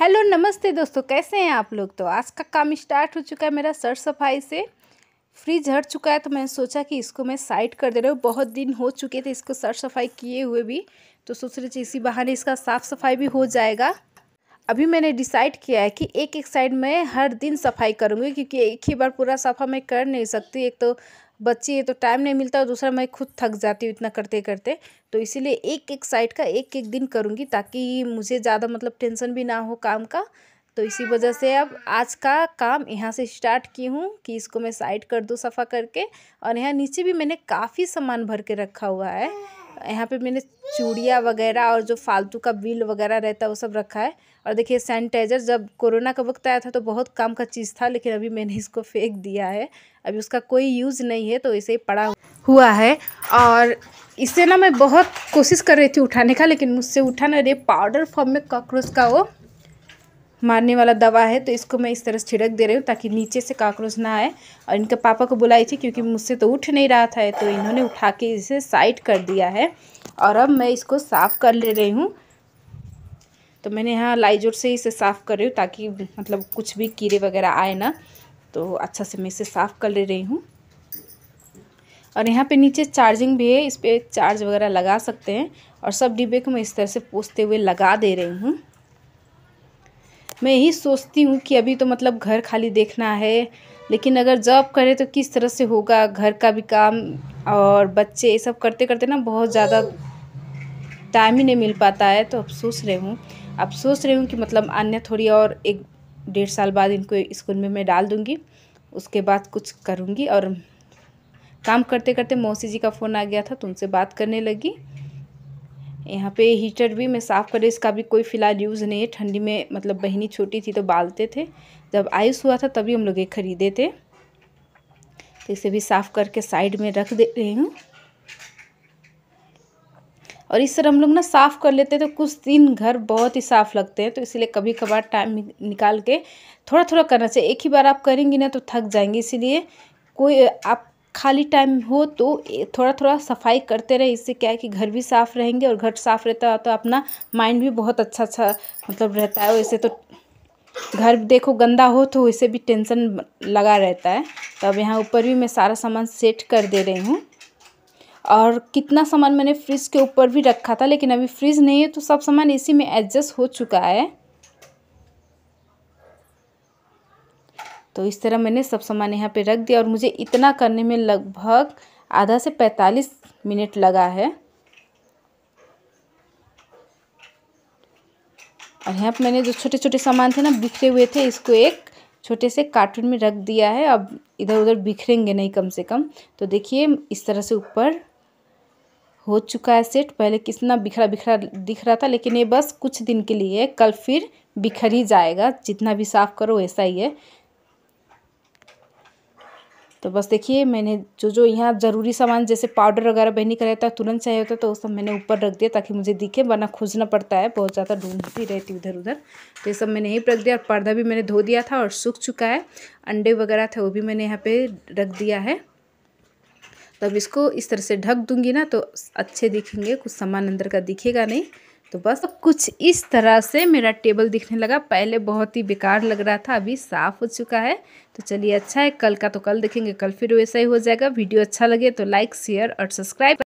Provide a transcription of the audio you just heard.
hello नमस्ते दोस्तों कैसे हैं आप लोग तो आज का काम स्टार्ट हो चुका है मेरा सर सफाई से फ्रिज हट चुका है तो मैंने सोचा कि इसको मैं साइड कर दे रहा हूँ बहुत दिन हो चुके थे इसको सर सफाई किए हुए भी तो सोच रहे थे इसी बहाने इसका साफ़ सफाई भी हो जाएगा अभी मैंने डिसाइड किया है कि एक एक साइड मैं हर दिन सफाई करूँगी क्योंकि एक ही बार पूरा सफ़ा मैं कर नहीं सकती एक तो बच्ची है तो टाइम नहीं मिलता और दूसरा मैं खुद थक जाती हूँ इतना करते करते तो इसीलिए एक एक साइड का एक एक दिन करूँगी ताकि मुझे ज़्यादा मतलब टेंशन भी ना हो काम का तो इसी वजह से अब आज का काम यहाँ से स्टार्ट की हूँ कि इसको मैं साइड कर दूँ सफ़ा करके और यहाँ नीचे भी मैंने काफ़ी सामान भर के रखा हुआ है यहाँ पे मैंने चूड़िया वगैरह और जो फालतू का बिल वगैरह रहता है वो सब रखा है और देखिए सैनिटाइज़र जब कोरोना का वक्त आया था तो बहुत काम का चीज़ था लेकिन अभी मैंने इसको फेंक दिया है अभी उसका कोई यूज़ नहीं है तो इसे ही पड़ा हुआ है और इसे ना मैं बहुत कोशिश कर रही थी उठाने का लेकिन मुझसे उठा नहीं रही पाउडर फॉर्म में कॉकरोच का वो मारने वाला दवा है तो इसको मैं इस तरह से छिड़क दे रही हूँ ताकि नीचे से काकरोच ना आए और इनके पापा को बुलाई थी क्योंकि मुझसे तो उठ नहीं रहा था तो इन्होंने उठा के इसे साइड कर दिया है और अब मैं इसको साफ़ कर ले रही हूँ तो मैंने यहाँ लाइजोर से इसे साफ़ कर रही हूँ ताकि मतलब कुछ भी कीड़े वगैरह आए ना तो अच्छा से मैं इसे साफ़ कर ले रही हूँ और यहाँ पे नीचे चार्जिंग भी है इस पर चार्ज वगैरह लगा सकते हैं और सब डिब्बे को मैं इस तरह से पोसते हुए लगा दे रही हूँ मैं यही सोचती हूँ कि अभी तो मतलब घर खाली देखना है लेकिन अगर जॉब करें तो किस तरह से होगा घर का भी काम और बच्चे ये सब करते करते ना बहुत ज़्यादा टाइम ही नहीं मिल पाता है तो अब सोच रही हूँ अब सोच रही हूँ कि मतलब अन्य थोड़ी और एक डेढ़ साल बाद इनको स्कूल में मैं डाल दूँगी उसके बाद कुछ करूँगी और काम करते करते मौसी जी का फ़ोन आ गया था तो उनसे बात करने लगी यहाँ पे हीटर भी मैं साफ़ करे इसका भी कोई फ़िलहाल यूज़ नहीं है ठंडी में मतलब बहनी छोटी थी तो बालते थे जब आयुष हुआ था तभी हम लोग ये ख़रीदे थे तो इसे भी साफ़ करके साइड में रख दे रही हूँ और इस तरह हम लोग ना साफ़ कर लेते हैं तो कुछ दिन घर बहुत ही साफ़ लगते हैं तो इसलिए कभी कभार टाइम निकाल के थोड़ा थोड़ा करना चाहिए एक ही बार आप करेंगी ना तो थक जाएंगे इसीलिए कोई आप खाली टाइम हो तो थोड़ा थोड़ा सफाई करते रहे इससे क्या है कि घर भी साफ़ रहेंगे और घर साफ़ रहता है तो अपना माइंड भी बहुत अच्छा अच्छा मतलब रहता है वैसे तो घर देखो गंदा हो तो वैसे भी टेंशन लगा रहता है तो अब यहाँ ऊपर भी मैं सारा सामान सेट कर दे रही हूँ और कितना सामान मैंने फ्रिज के ऊपर भी रखा था लेकिन अभी फ्रिज नहीं है तो सब सामान इसी में एडजस्ट हो चुका है तो इस तरह मैंने सब सामान यहाँ पे रख दिया और मुझे इतना करने में लगभग आधा से पैंतालीस मिनट लगा है और यहाँ पर मैंने जो छोटे छोटे सामान थे ना बिखरे हुए थे इसको एक छोटे से कार्टून में रख दिया है अब इधर उधर बिखरेंगे नहीं कम से कम तो देखिए इस तरह से ऊपर हो चुका है सेट पहले कितना बिखरा बिखरा दिख रहा था लेकिन ये बस कुछ दिन के लिए कल फिर बिखर ही जाएगा जितना भी साफ़ करो वैसा ही है तो बस देखिए मैंने जो जो यहाँ ज़रूरी सामान जैसे पाउडर वगैरह बहनी का रहता है तुरंत चाहिए होता है तो वो सब मैंने ऊपर रख दिया ताकि मुझे दिखे वरना खोजना पड़ता है बहुत ज़्यादा ढूंढती रहती उधर उधर तो ये सब मैंने यहीं रख दिया और पर्दा भी मैंने धो दिया था और सूख चुका है अंडे वगैरह थे वो भी मैंने यहाँ पर रख दिया है तब इसको इस तरह से ढक दूंगी ना तो अच्छे दिखेंगे कुछ सामान अंदर का दिखेगा नहीं तो बस कुछ इस तरह से मेरा टेबल दिखने लगा पहले बहुत ही बेकार लग रहा था अभी साफ़ हो चुका है तो चलिए अच्छा है कल का तो कल देखेंगे कल फिर वैसा ही हो जाएगा वीडियो अच्छा लगे तो लाइक शेयर और सब्सक्राइब